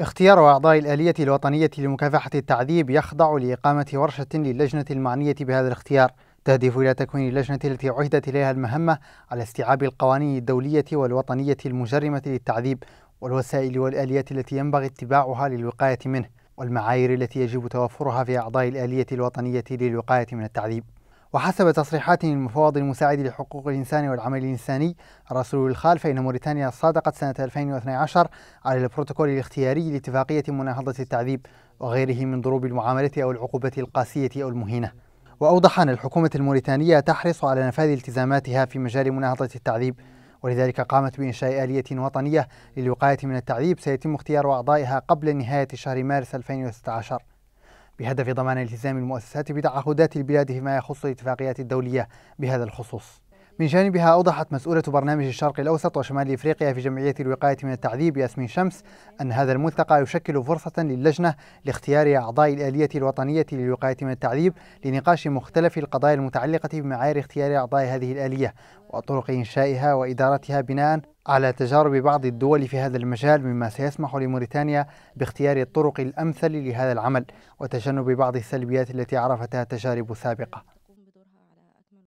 اختيار أعضاء الآلية الوطنية لمكافحة التعذيب يخضع لإقامة ورشة للجنة المعنية بهذا الاختيار تهدف إلى تكوين اللجنة التي عهدت إليها المهمة على استيعاب القوانين الدولية والوطنية المجرمة للتعذيب والوسائل والآليات التي ينبغي اتباعها للوقاية منه والمعايير التي يجب توفرها في أعضاء الآلية الوطنية للوقاية من التعذيب وحسب تصريحات المفوض المساعد لحقوق الإنسان والعمل الإنساني رسول الخال فإن موريتانيا صادقت سنة 2012 على البروتوكول الاختياري لاتفاقية مناهضة التعذيب وغيره من ضروب المعاملة أو العقوبة القاسية أو المهينة وأوضح أن الحكومة الموريتانية تحرص على نفاذ التزاماتها في مجال مناهضة التعذيب ولذلك قامت بإنشاء آلية وطنية للوقاية من التعذيب سيتم اختيار أعضائها قبل نهاية شهر مارس 2016 بهدف ضمان التزام المؤسسات بتعهدات البلاد فيما يخص الاتفاقيات الدولية بهذا الخصوص من جانبها أوضحت مسؤولة برنامج الشرق الأوسط وشمال إفريقيا في جمعية الوقاية من التعذيب ياسمين شمس أن هذا الملتقى يشكل فرصة للجنة لاختيار أعضاء الآلية الوطنية للوقاية من التعذيب لنقاش مختلف القضايا المتعلقة بمعايير اختيار أعضاء هذه الآلية وطرق إنشائها وإدارتها بناء على تجارب بعض الدول في هذا المجال مما سيسمح لموريتانيا باختيار الطرق الأمثل لهذا العمل وتجنب بعض السلبيات التي عرفتها تجارب سابقة